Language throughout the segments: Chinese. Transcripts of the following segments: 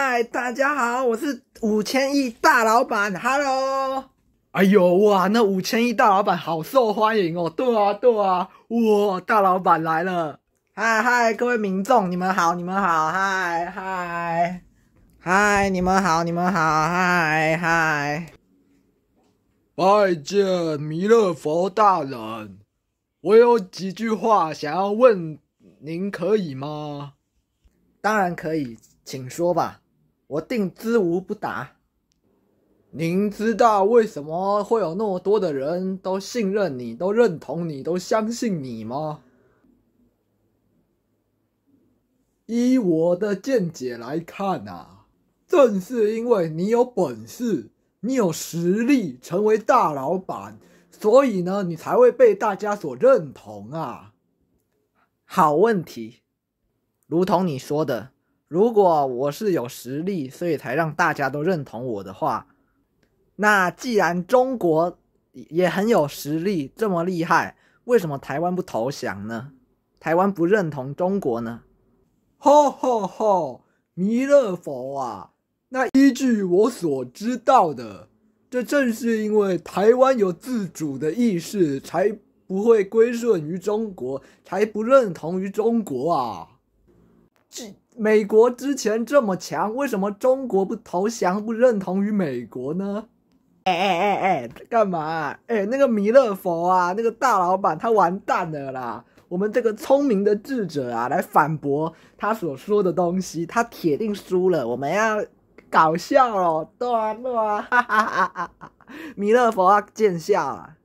嗨，大家好，我是五千亿大老板，Hello。哎呦哇，那五千亿大老板好受欢迎哦。对啊，对啊，哇，大老板来了。嗨嗨，各位民众，你们好，你们好，嗨嗨嗨，你们好，你们好，嗨嗨。拜见弥勒佛大人，我有几句话想要问您，可以吗？当然可以，请说吧。我定知无不答。您知道为什么会有那么多的人都信任你、都认同你、都相信你吗？依我的见解来看啊，正是因为你有本事、你有实力成为大老板，所以呢，你才会被大家所认同啊。好问题，如同你说的。如果我是有实力，所以才让大家都认同我的话，那既然中国也很有实力，这么厉害，为什么台湾不投降呢？台湾不认同中国呢？哈哈哈！弥勒佛啊，那依据我所知道的，这正是因为台湾有自主的意识，才不会归顺于中国，才不认同于中国啊！这。美国之前这么强，为什么中国不投降、不认同于美国呢？哎哎哎哎，干嘛？哎，那个弥勒佛啊，那个大老板他完蛋了啦！我们这个聪明的智者啊，来反驳他所说的东西，他铁定输了。我们要搞笑了，段啊，哈哈哈！哈！弥勒佛啊，见笑了。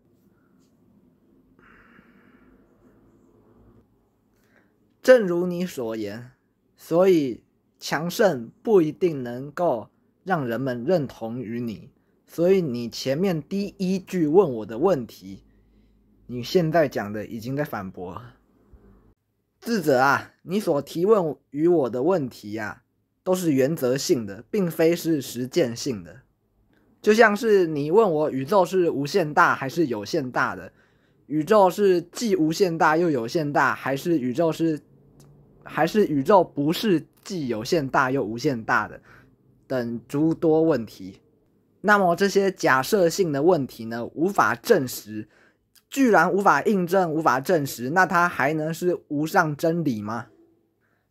正如你所言。所以强盛不一定能够让人们认同于你。所以你前面第一句问我的问题，你现在讲的已经在反驳。智者啊，你所提问于我的问题呀，都是原则性的，并非是实践性的。就像是你问我宇宙是无限大还是有限大的，宇宙是既无限大又有限大，还是宇宙是？还是宇宙不是既有限大又无限大的等诸多问题，那么这些假设性的问题呢，无法证实，居然无法印证，无法证实，那它还能是无上真理吗？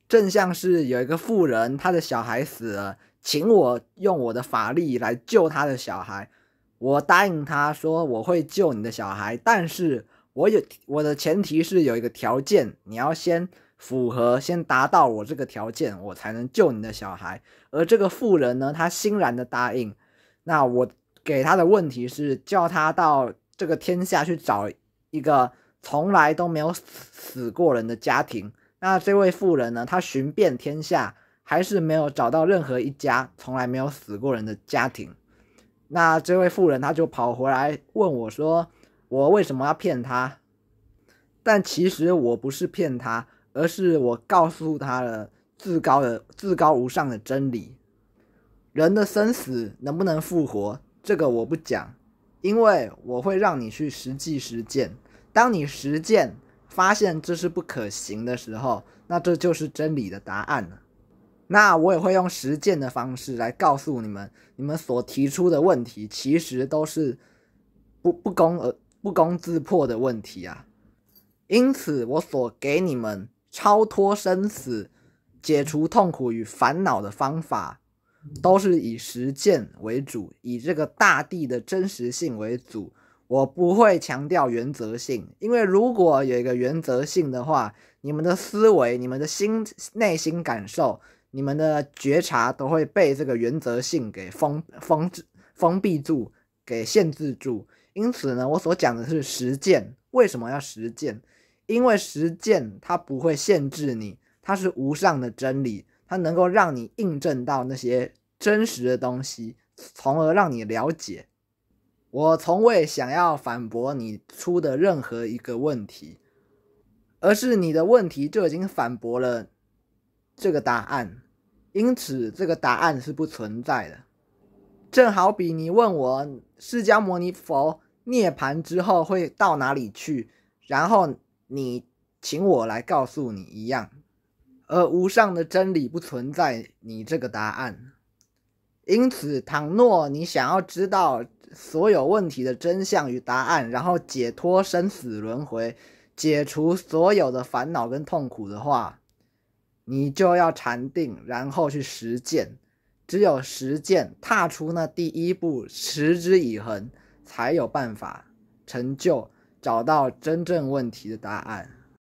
正像是有一个富人，他的小孩死了，请我用我的法力来救他的小孩，我答应他说我会救你的小孩，但是我有我的前提是有一个条件，你要先。符合先达到我这个条件，我才能救你的小孩。而这个富人呢，他欣然的答应。那我给他的问题是叫他到这个天下去找一个从来都没有死过人的家庭。那这位妇人呢，她寻遍天下，还是没有找到任何一家从来没有死过人的家庭。那这位妇人他就跑回来问我说：“我为什么要骗他？”但其实我不是骗他。而是我告诉他了至高的、至高无上的真理：人的生死能不能复活？这个我不讲，因为我会让你去实际实践。当你实践发现这是不可行的时候，那这就是真理的答案了。那我也会用实践的方式来告诉你们：你们所提出的问题，其实都是不不攻而不攻自破的问题啊。因此，我所给你们。超脱生死、解除痛苦与烦恼的方法，都是以实践为主，以这个大地的真实性为主。我不会强调原则性，因为如果有一个原则性的话，你们的思维、你们的心、内心感受、你们的觉察都会被这个原则性给封封、封、封闭住、给限制住。因此呢，我所讲的是实践。为什么要实践？因为实践它不会限制你，它是无上的真理，它能够让你印证到那些真实的东西，从而让你了解。我从未想要反驳你出的任何一个问题，而是你的问题就已经反驳了这个答案，因此这个答案是不存在的。正好比你问我释迦牟尼佛涅槃之后会到哪里去，然后。你请我来告诉你一样，而无上的真理不存在你这个答案。因此，倘若你想要知道所有问题的真相与答案，然后解脱生死轮回，解除所有的烦恼跟痛苦的话，你就要禅定，然后去实践。只有实践，踏出那第一步，持之以恒，才有办法成就。找到真正问题的答案。